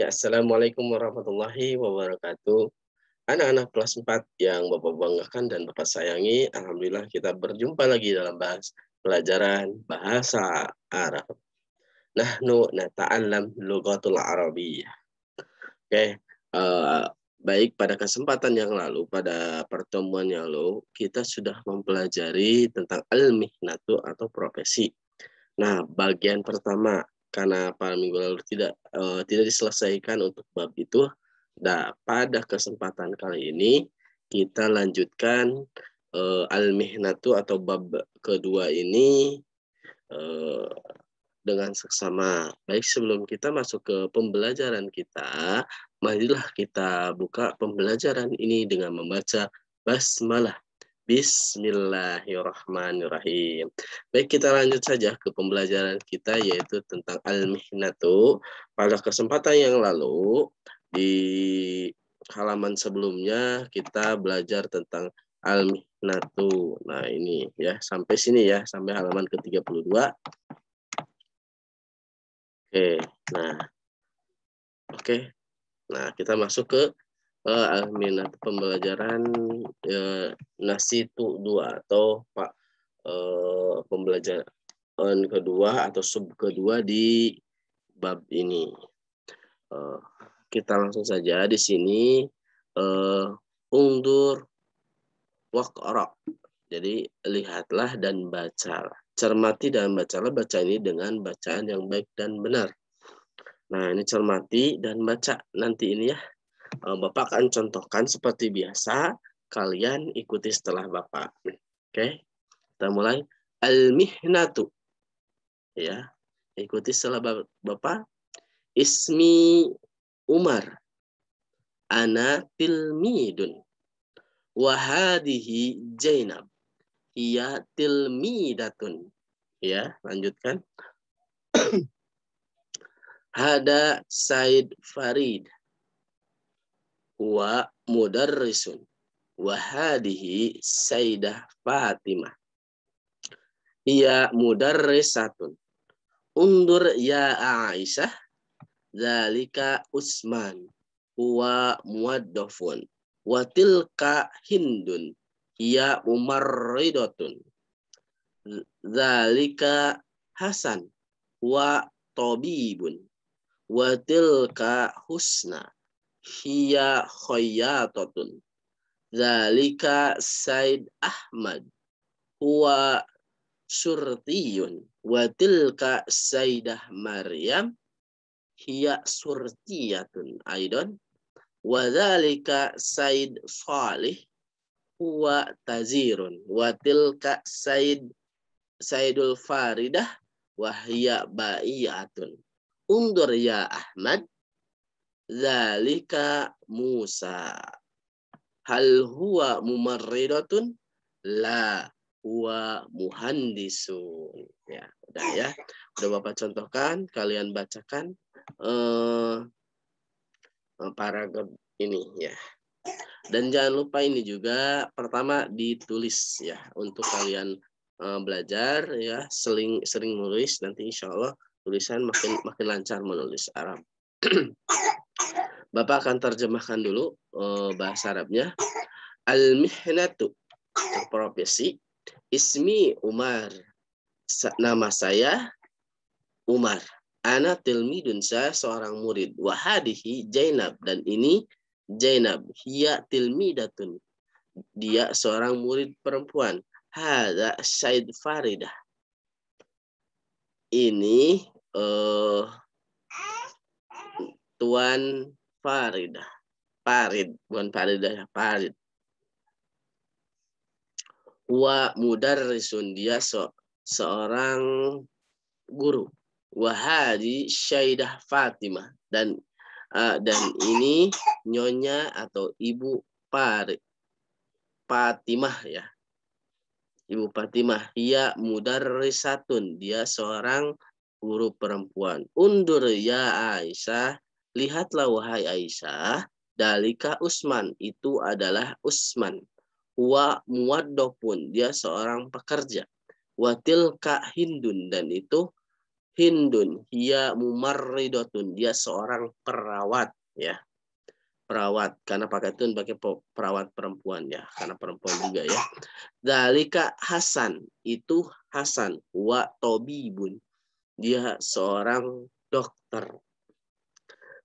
Ya, Assalamualaikum warahmatullahi wabarakatuh. Anak-anak kelas 4 yang Bapak banggakan dan Bapak sayangi, Alhamdulillah kita berjumpa lagi dalam bahas pelajaran bahasa Arab. Nah, nu nata'allam lugatul Arabiyah. Oke, okay. uh, eh, baik pada kesempatan yang lalu, pada pertemuan yang lalu, kita sudah mempelajari tentang al-mihnatu atau profesi. Nah, bagian pertama karena pada minggu lalu tidak uh, tidak diselesaikan untuk bab itu. Nah, pada kesempatan kali ini kita lanjutkan uh, al-mihnatu atau bab kedua ini uh, dengan seksama. Baik, sebelum kita masuk ke pembelajaran kita, marilah kita buka pembelajaran ini dengan membaca basmalah. Bismillahirrahmanirrahim. Baik, kita lanjut saja ke pembelajaran kita yaitu tentang al-mihnatu. Pada kesempatan yang lalu di halaman sebelumnya kita belajar tentang al-mihnatu. Nah, ini ya sampai sini ya, sampai halaman ke-32. Oke, nah. Oke. Nah, kita masuk ke uh, pembelajaran uh, nasi tu dua atau pak uh, pembelajaran kedua atau sub kedua di bab ini. Uh, kita langsung saja di sini uh, undur wakra. Jadi lihatlah dan bacalah. Cermati dan bacalah baca ini dengan bacaan yang baik dan benar. Nah, ini cermati dan baca nanti ini ya. Eh, Bapak akan contohkan seperti biasa. Kalian ikuti setelah Bapak. Oke, kita mulai. Al-mihnatu. Ya, ikuti setelah Bapak. Ismi Umar. Ana tilmidun. Wahadihi Jainab. Ia tilmidatun. Ya, lanjutkan. Hada Said Farid wa mudarrisun wa hadihi Sayyidah Fatimah. Ia mudarrisatun. Undur ya Aisyah zalika Usman wa muaddafun wa tilka Hindun ia umarridatun. Zalika Hasan wa tabibun wa tilka Husna hiya khayyatun Zalika Said Ahmad huwa surtiyun wa tilka Saidah Maryam hiya surtiyatun aidon wa zalika Said Salih huwa tazirun wa tilka Said Saidul Faridah wa hiya ba'iyatun Undur ya Ahmad Zalika Musa. Hal huwa mumarridatun? La huwa muhandisun. Ya, udah ya. Udah Bapak contohkan, kalian bacakan eh, eh paragraf ini ya. Dan jangan lupa ini juga pertama ditulis ya untuk kalian eh, belajar ya sering sering nulis nanti insya Allah tulisan makin makin lancar menulis Arab. Bapak akan terjemahkan dulu uh, bahasa Arabnya. Al-mihnatu, profesi. Ismi Umar, nama saya Umar. Ana tilmidun, saya seorang murid. Wahadihi Jainab, dan ini Jainab. Hiya tilmidatun, dia seorang murid perempuan. Hada Syed Faridah. Ini uh, Tuan Faridah. Farid, bukan ya, Farid. Wa mudarrisun dia so, seorang guru. Wahadi Syaidah Fatimah dan uh, dan ini nyonya atau ibu Farid. Fatimah ya. Ibu Fatimah, ia mudarrisatun, dia seorang guru perempuan. Undur ya Aisyah Lihatlah wahai Aisyah, Dalika Usman itu adalah Usman. Wa pun dia seorang pekerja. Watil ka Hindun dan itu Hindun hia mumarridotun dia seorang perawat ya perawat karena pakai tun pakai perawat perempuan ya karena perempuan juga ya dalika Hasan itu Hasan wa tobibun dia seorang dokter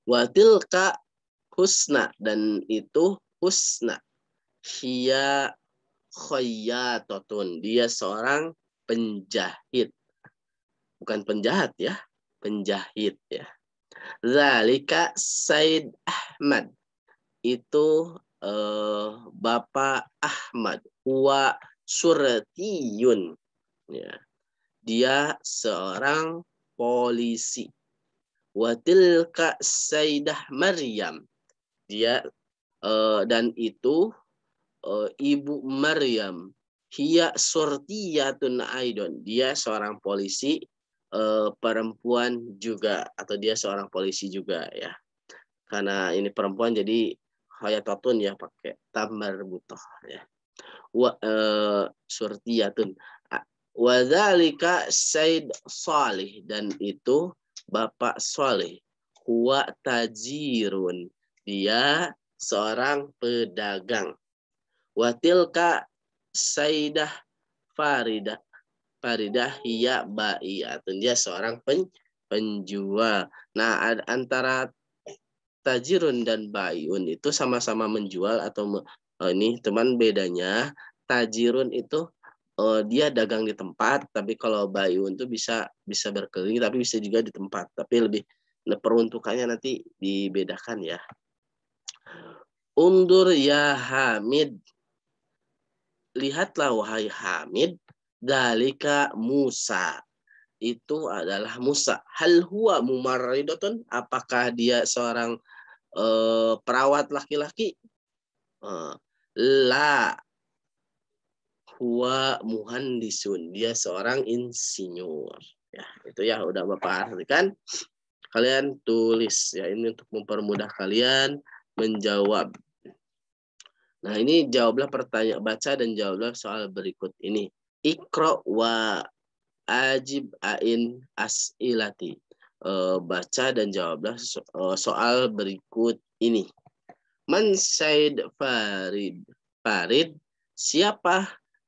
Watilka husna dan itu husna. hia khoyatotun. Dia seorang penjahit. Bukan penjahat ya. Penjahit ya. Zalika Said Ahmad. Itu eh, Bapak Ahmad. Wa Suratiyun. Ya. Dia seorang polisi. Watilka Sayyidah Maryam. Dia uh, dan itu uh, ibu Maryam. Hiya surtiyatun aidon. Dia seorang polisi uh, perempuan juga atau dia seorang polisi juga ya. Karena ini perempuan jadi hayatatun ya pakai tamar butoh ya. Wa uh, surtiyatun. Wadzalika Said Salih dan itu Bapak Soleh. Huwa tajirun. Dia seorang pedagang. Watilka Saidah Faridah. Faridah hiya bai'atun. Dia seorang pen, penjual. Nah, antara tajirun dan bai'un itu sama-sama menjual atau oh ini teman bedanya tajirun itu uh, dia dagang di tempat tapi kalau Bayun tuh bisa bisa berkeliling tapi bisa juga di tempat tapi lebih peruntukannya nanti dibedakan ya undur ya Hamid lihatlah wahai Hamid dalika Musa itu adalah Musa hal huwa mumarridatun apakah dia seorang uh, perawat laki-laki uh, la huwa muhandisun. Dia seorang insinyur. Ya, itu ya udah Bapak artikan. Kalian tulis ya ini untuk mempermudah kalian menjawab. Nah, ini jawablah pertanyaan baca dan jawablah soal berikut ini. Ikro wa ajib ain asilati. E, baca dan jawablah so, eh, soal berikut ini. Man Farid. Farid, siapa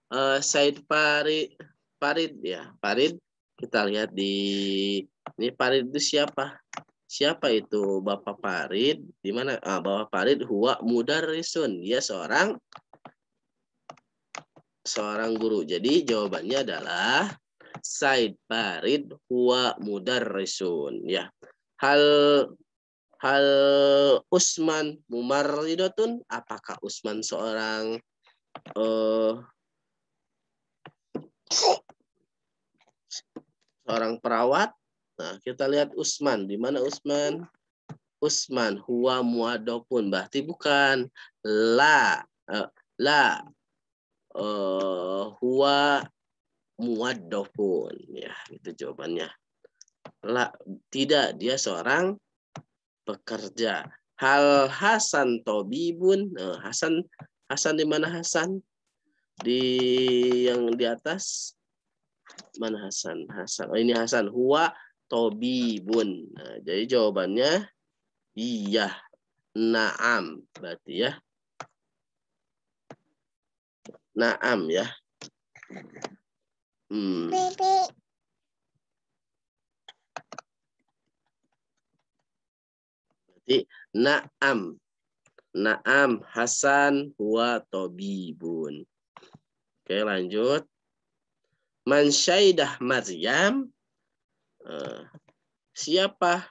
Eh, Said Farid Farid ya Farid kita lihat di ini Farid itu siapa siapa itu Bapak Farid di mana ah, Bapak Farid huwa mudarrisun dia seorang seorang guru jadi jawabannya adalah Said Farid huwa mudarrisun ya hal hal Usman mumarridatun apakah Usman seorang uh, seorang perawat. Nah, kita lihat Usman. Di mana Usman? Usman huwa muadopun. Berarti bukan la uh, la uh, huwa muadopun. Ya, itu jawabannya. La tidak dia seorang pekerja. Hal Hasan Tobibun. Uh, eh, Hasan Hasan di mana Hasan? di yang di atas mana Hasan Hasan oh ini Hasan huwa tobibun nah, jadi jawabannya iya naam berarti ya naam ya hmm. berarti naam naam Hasan huwa tobibun Oke, lanjut. Man syaidah Maryam. Eh, siapa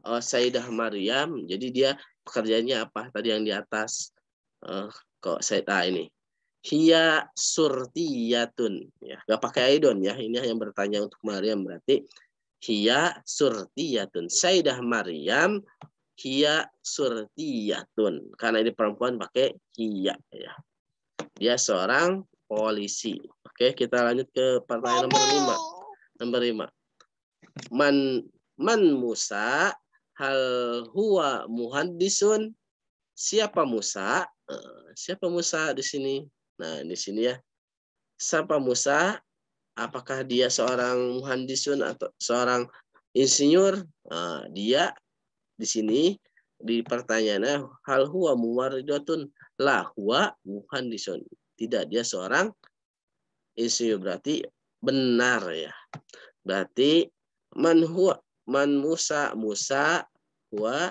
Oh, Syaidah Maryam? Jadi dia pekerjaannya apa? Tadi yang di atas. Uh, kok tahu ini. Hiya surtiyatun. Ya, gak pakai aidon ya. Ini yang bertanya untuk Maryam berarti. Hiya surtiyatun. Syaidah Maryam hiya surtiyatun. Karena ini perempuan pakai Hia Ya. Dia seorang polisi. Oke, kita lanjut ke pertanyaan nomor lima. Nomor lima. Man man Musa hal huwa muhandisun? Siapa Musa? Eh, siapa Musa di sini? Nah, di sini ya. Siapa Musa? Apakah dia seorang muhandisun atau seorang insinyur? Eh, dia di sini di pertanyaannya hal huwa muwaridatun lahua muhandisun. Tidak dia seorang isu berarti benar ya. Berarti man huwa man Musa Musa huwa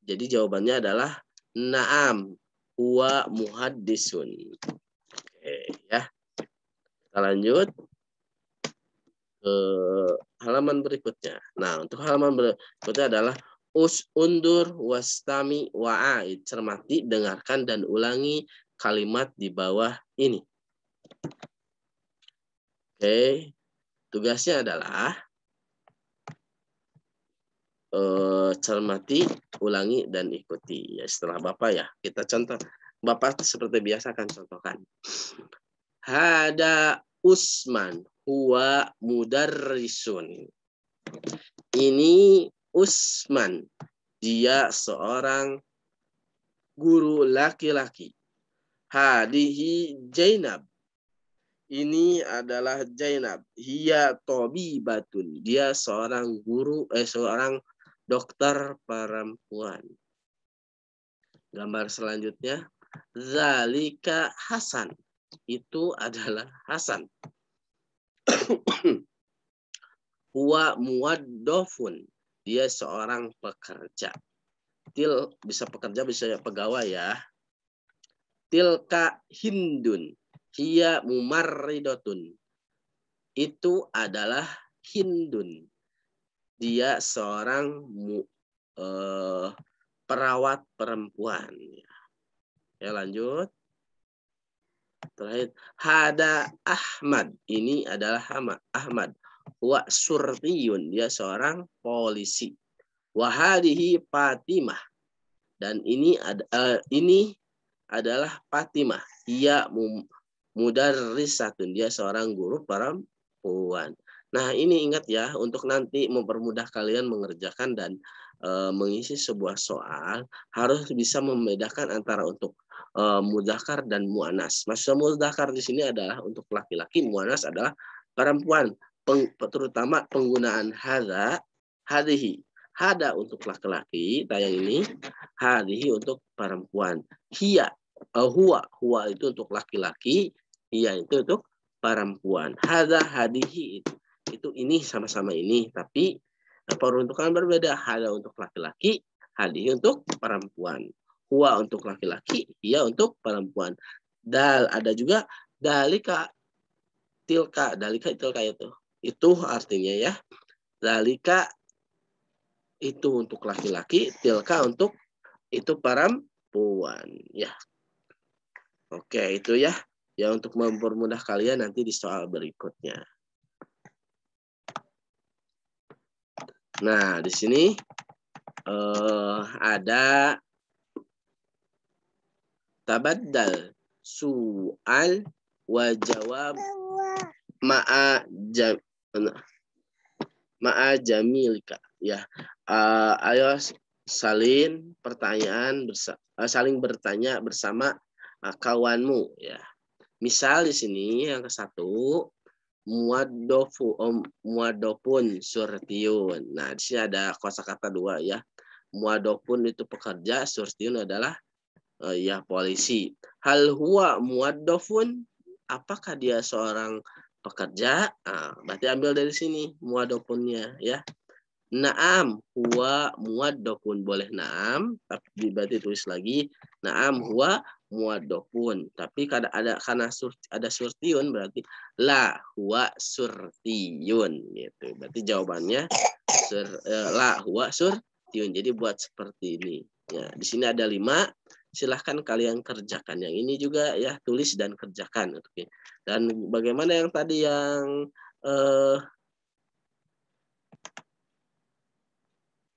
jadi jawabannya adalah naam huwa muhaddisun. Oke ya. Kita lanjut ke halaman berikutnya. Nah, untuk halaman berikutnya adalah us undur wastami wa'ai cermati dengarkan dan ulangi kalimat di bawah ini oke okay. tugasnya adalah uh, cermati ulangi dan ikuti ya setelah bapak ya kita contoh bapak seperti biasa kan contohkan hada usman huwa mudarrisun ini Usman. Dia seorang guru laki-laki. Hadihi Jainab. Ini adalah Jainab. Hia Batun. Dia seorang guru, eh, seorang dokter perempuan. Gambar selanjutnya. Zalika Hasan. Itu adalah Hasan. Huwa Muaddofun dia seorang pekerja. Til bisa pekerja, bisa ya pegawai ya. Tilka Hindun, dia mumarridotun. Itu adalah Hindun. Dia seorang mu, eh, perawat perempuan. Ya lanjut. Terakhir, Hada Ahmad. Ini adalah Ahmad. Wa surriyun Dia seorang polisi. hadihi Fatimah. Dan ini ad, uh, ini adalah Fatimah. Ia mudarrisatun. Dia seorang guru perempuan. Nah, ini ingat ya untuk nanti mempermudah kalian mengerjakan dan uh, mengisi sebuah soal harus bisa membedakan antara untuk uh, dan muanas. Maksud mudakar di sini adalah untuk laki-laki, muanas adalah perempuan peng, terutama penggunaan hada, hadihi. Hada untuk laki-laki, tayang ini. Hadihi untuk perempuan. Hia, uh, eh, huwa, huwa itu untuk laki-laki. Hia itu untuk perempuan. Hada, hadihi itu. Itu ini sama-sama ini, tapi eh, peruntukan berbeda. Hada untuk laki-laki, hadihi untuk perempuan. Huwa untuk laki-laki, hia untuk perempuan. Dal ada juga dalika tilka dalika tilka itu itu artinya ya. Zalika itu untuk laki-laki, tilka untuk itu perempuan ya. Oke, itu ya. Ya untuk mempermudah kalian nanti di soal berikutnya. Nah, di sini uh, ada tabadal soal wa jawab ma'a ma'ajamilika ya uh, ayo salin pertanyaan bersa uh, saling bertanya bersama uh, kawanmu ya misal di sini yang ke satu muadofu om oh, muadofun surtiun nah di sini ada kosakata dua ya muadofun itu pekerja surtiun adalah uh, ya polisi hal huwa muadofun apakah dia seorang pekerja, nah, berarti ambil dari sini muadopunnya ya. Naam huwa muadopun boleh naam, tapi berarti tulis lagi naam huwa muadopun. Tapi kada ada karena sur, ada surtiun berarti la huwa surtiun gitu. Berarti jawabannya sur, eh, la huwa surtiun. Jadi buat seperti ini. Ya, di sini ada lima, silahkan kalian kerjakan. Yang ini juga ya tulis dan kerjakan. Oke. Dan bagaimana yang tadi yang eh,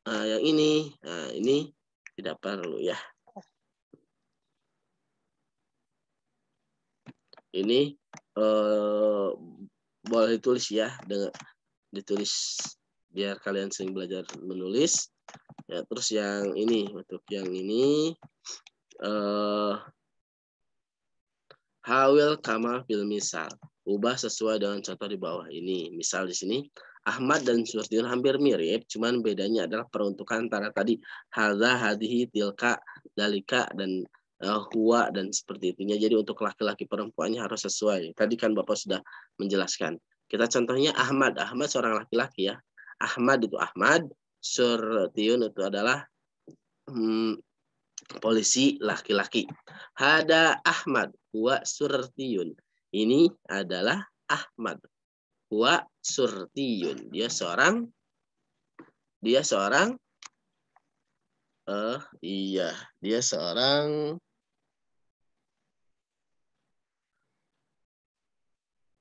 ah, yang ini, nah, ini tidak perlu ya. Ini eh, boleh ditulis ya dengan ditulis biar kalian sering belajar menulis. Ya, terus yang ini untuk yang ini uh, eh, Hawil kama fil misal. Ubah sesuai dengan contoh di bawah ini. Misal di sini Ahmad dan Surdin hampir mirip, cuman bedanya adalah peruntukan antara tadi hadza, hadhi tilka, dalika dan uh, huwa dan seperti itunya. Jadi untuk laki-laki perempuannya harus sesuai. Tadi kan Bapak sudah menjelaskan. Kita contohnya Ahmad. Ahmad seorang laki-laki ya. Ahmad itu Ahmad, Surtiun itu adalah hmm, polisi laki-laki. Hada Ahmad wa surtiyun. Ini adalah Ahmad wa surtiyun. Dia seorang dia seorang eh uh, iya, dia seorang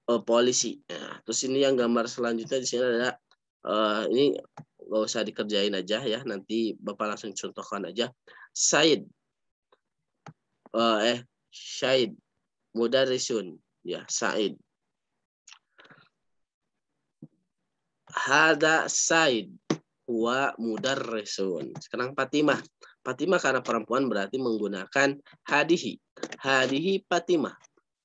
uh, polisi. Nah, terus ini yang gambar selanjutnya di sini ada uh, eh, ini nggak usah dikerjain aja ya, nanti Bapak langsung contohkan aja. Said uh, eh Said Mudarisun. ya Said Hada Said Wa mudarisun. Sekarang Fatimah. Fatimah karena perempuan berarti menggunakan hadihi. Hadihi Fatimah.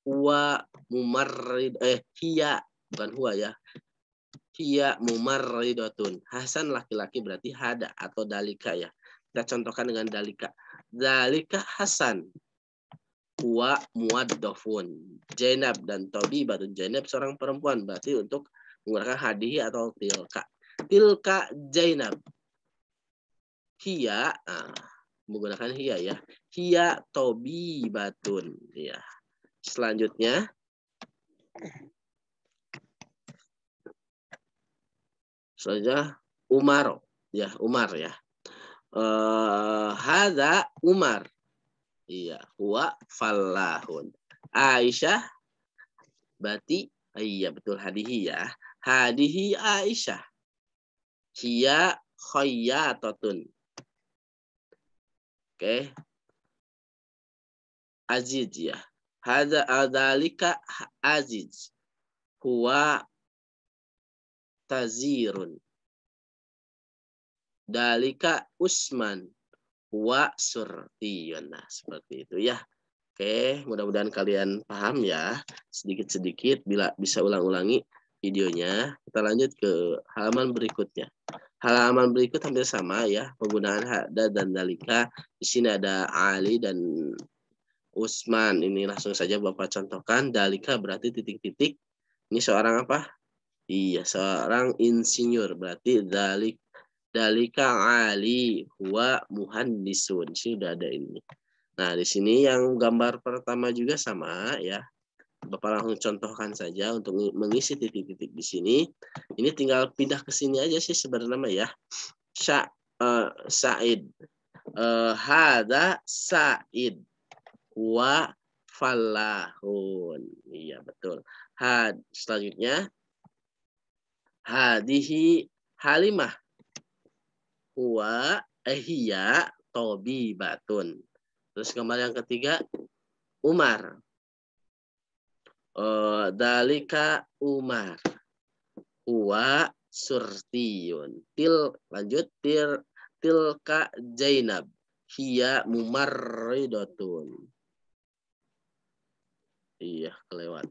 wa mumarrid eh hiya bukan huwa ya. Hiya mumarridatun. Hasan laki-laki berarti hada atau dalika ya. Kita contohkan dengan dalika. Dalika Hasan. Wa muaddafun. jainab dan Tobi batu jainab seorang perempuan. Berarti untuk menggunakan hadihi atau tilka. Tilka jainab Hiya. Ah, menggunakan hiya ya. Hiya Tobi batun. Ya. Selanjutnya. Selanjutnya Umar. Ya, Umar ya uh, hada Umar. Iya, huwa falahun. Aisyah berarti iya betul hadihi ya. Hadihi Aisyah. Hiya khayyatotun. Oke. Okay. Aziz ya. Hada adalika aziz. Huwa tazirun. Dalika Usman wa surtiyun. seperti itu ya. Oke, mudah-mudahan kalian paham ya sedikit-sedikit bila bisa ulang-ulangi videonya. Kita lanjut ke halaman berikutnya. Halaman berikut hampir sama ya penggunaan hada dan dalika. Di sini ada Ali dan Usman. Ini langsung saja Bapak contohkan dalika berarti titik-titik. Ini seorang apa? Iya, seorang insinyur berarti dalik Dalika Ali huwa muhandisun. udah ada ini. Nah, di sini yang gambar pertama juga sama ya. Bapak langsung contohkan saja untuk mengisi titik-titik di sini. Ini tinggal pindah ke sini aja sih sebenarnya ya. Sya, uh, Said. Uh, hada Said. Wa falahun. Iya, betul. Had, selanjutnya. Hadihi Halimah wa Tobi Batun. Terus kemarin yang ketiga Umar. Uh, dalika Umar. Huwa surtiyun. Til lanjut til tilka Zainab. Hiya mumarridotun. Iya, kelewat.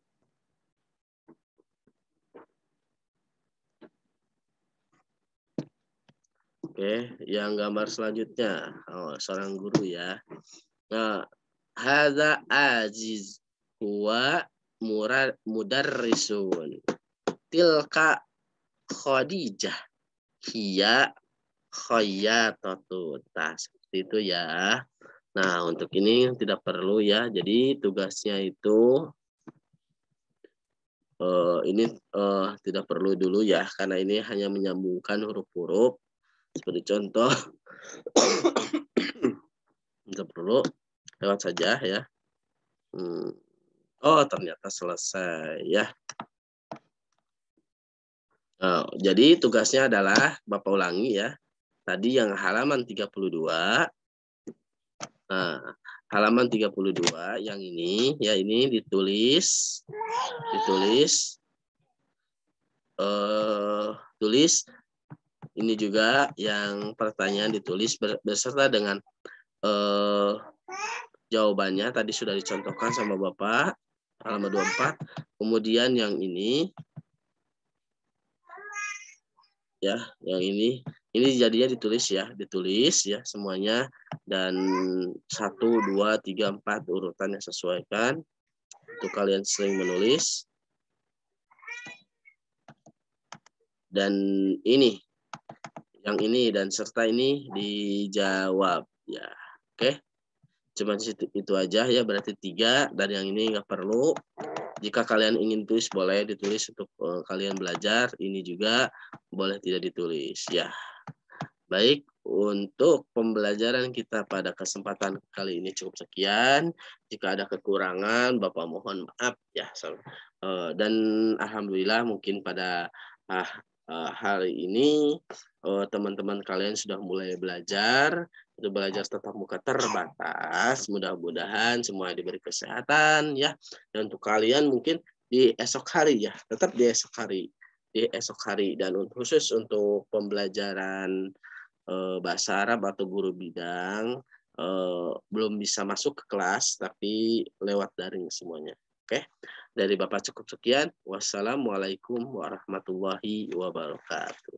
Oke, yang gambar selanjutnya oh, seorang guru ya. Nah, hadza aziz wa murad mudarrisun. Tilka Khadijah kia khoya Nah, seperti itu ya. Nah, untuk ini tidak perlu ya. Jadi tugasnya itu uh, ini uh, tidak perlu dulu ya karena ini hanya menyambungkan huruf-huruf seperti contoh nggak perlu lewat saja ya hmm. oh ternyata selesai ya Oh, jadi tugasnya adalah Bapak ulangi ya. Tadi yang halaman 32. Nah, halaman 32 yang ini ya ini ditulis ditulis eh uh, tulis ini juga yang pertanyaan ditulis beserta dengan uh, jawabannya tadi sudah dicontohkan sama Bapak halaman 24. Kemudian yang ini ya, yang ini ini jadinya ditulis ya, ditulis ya semuanya dan 1 2 3 4 urutan yang sesuaikan. untuk kalian sering menulis. Dan ini yang ini dan serta ini dijawab ya oke okay? cuman situ, itu aja ya berarti tiga dan yang ini nggak perlu jika kalian ingin tulis boleh ditulis untuk uh, kalian belajar ini juga boleh tidak ditulis ya baik untuk pembelajaran kita pada kesempatan kali ini cukup sekian. Jika ada kekurangan, Bapak mohon maaf ya. Eh, dan alhamdulillah mungkin pada ah, Eh, hari ini eh, teman-teman kalian sudah mulai belajar untuk belajar tetap muka terbatas mudah-mudahan semua diberi kesehatan ya dan untuk kalian mungkin di esok hari ya tetap di esok hari di esok hari dan khusus untuk pembelajaran uh, bahasa Arab atau guru bidang belum bisa masuk ke kelas tapi lewat daring semuanya Oke. Dari Bapak cukup sekian. Wassalamualaikum warahmatullahi wabarakatuh.